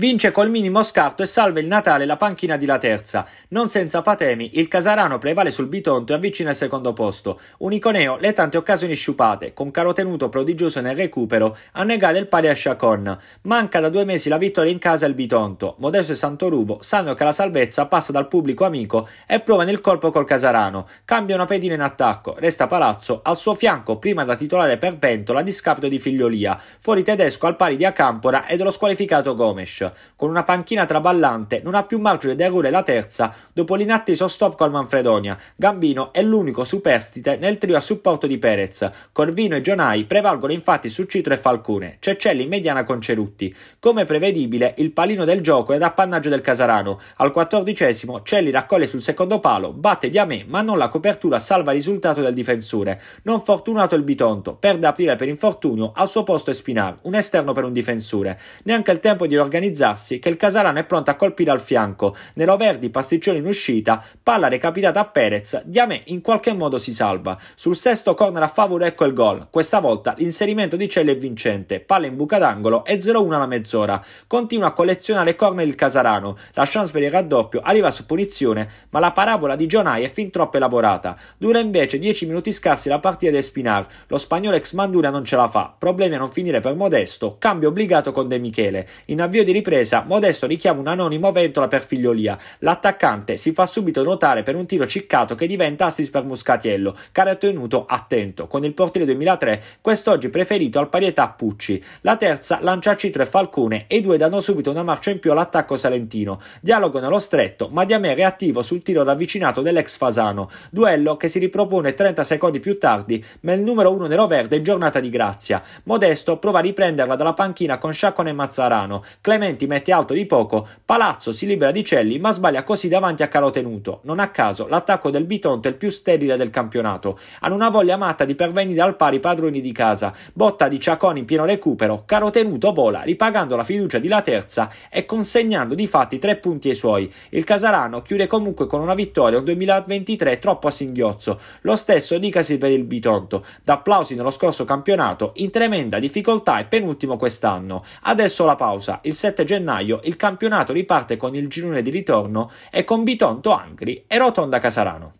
Vince col minimo scarto e salva il Natale la panchina di La Terza. Non senza patemi, il Casarano prevale sul Bitonto e avvicina il secondo posto. Un iconeo, le tante occasioni sciupate, con caro tenuto prodigioso nel recupero, a negare il pari a Chacon. Manca da due mesi la vittoria in casa il Bitonto. Modesto e Santorubo sanno che la salvezza passa dal pubblico amico e provano il colpo col Casarano. Cambia una pedina in attacco, resta Palazzo, al suo fianco prima da titolare per Ventola a discapito di Figliolia, fuori tedesco al pari di Acampora e dello squalificato Gomes con una panchina traballante, non ha più margine di errore la terza dopo l'inatteso stop col Manfredonia. Gambino è l'unico superstite nel trio a supporto di Perez. Corvino e Gionai prevalgono infatti su Citro e Falcone, Ceccelli in mediana con Cerutti. Come prevedibile, il palino del gioco è d'appannaggio del Casarano. Al quattordicesimo Celli raccoglie sul secondo palo, batte Diamè, ma non la copertura salva il risultato del difensore. Non fortunato il Bitonto, perde aprile per infortunio, al suo posto è Spinar, un esterno per un difensore. Neanche il tempo di organizzare velocizzarsi che il Casarano è pronto a colpire al fianco. Nero Verdi, pasticcione in uscita, palla recapitata a Perez, Diame in qualche modo si salva. Sul sesto corner a favore ecco il gol. Questa volta l'inserimento di Celli è vincente, palla in buca d'angolo e 0-1 alla mezz'ora. Continua a collezionare corner il Casarano. La chance per il raddoppio arriva su punizione, ma la parabola di Gionai è fin troppo elaborata. Dura invece 10 minuti scarsi la partita di Espinar. Lo spagnolo ex Mandura non ce la fa. Problemi a non finire per Modesto, cambio obbligato con De Michele. In avvio di ripresa, Modesto richiama un anonimo Ventola per Figliolia. L'attaccante si fa subito notare per un tiro ciccato che diventa assist per Muscatiello, che era tenuto attento. Con il portiere 2003, quest'oggi preferito al parietà Pucci. La terza lancia Citro e Falcone e i due danno subito una marcia in più all'attacco salentino. Dialogo nello stretto, ma Diamere è reattivo sul tiro ravvicinato dell'ex Fasano. Duello che si ripropone 30 secondi più tardi, ma il numero 1 nero-verde è giornata di grazia. Modesto prova a riprenderla dalla panchina con Sciaccone e Mazzarano. Clemente Menti mette alto di poco, Palazzo si libera di Celli ma sbaglia così davanti a Carotenuto. Non a caso l'attacco del Bitonte è il più sterile del campionato. Hanno una voglia matta di pervenire al pari i padroni di casa. Botta di Ciaconi in pieno recupero, Carotenuto vola ripagando la fiducia di La Terza e consegnando di fatti tre punti ai suoi. Il Casarano chiude comunque con una vittoria un 2023 troppo a singhiozzo. Lo stesso dicasi per il Bitonto. Da applausi nello scorso campionato, in tremenda difficoltà e penultimo quest'anno. Adesso la pausa. Il 7 7 gennaio il campionato riparte con il girone di ritorno e con Bitonto Angri e Rotonda Casarano.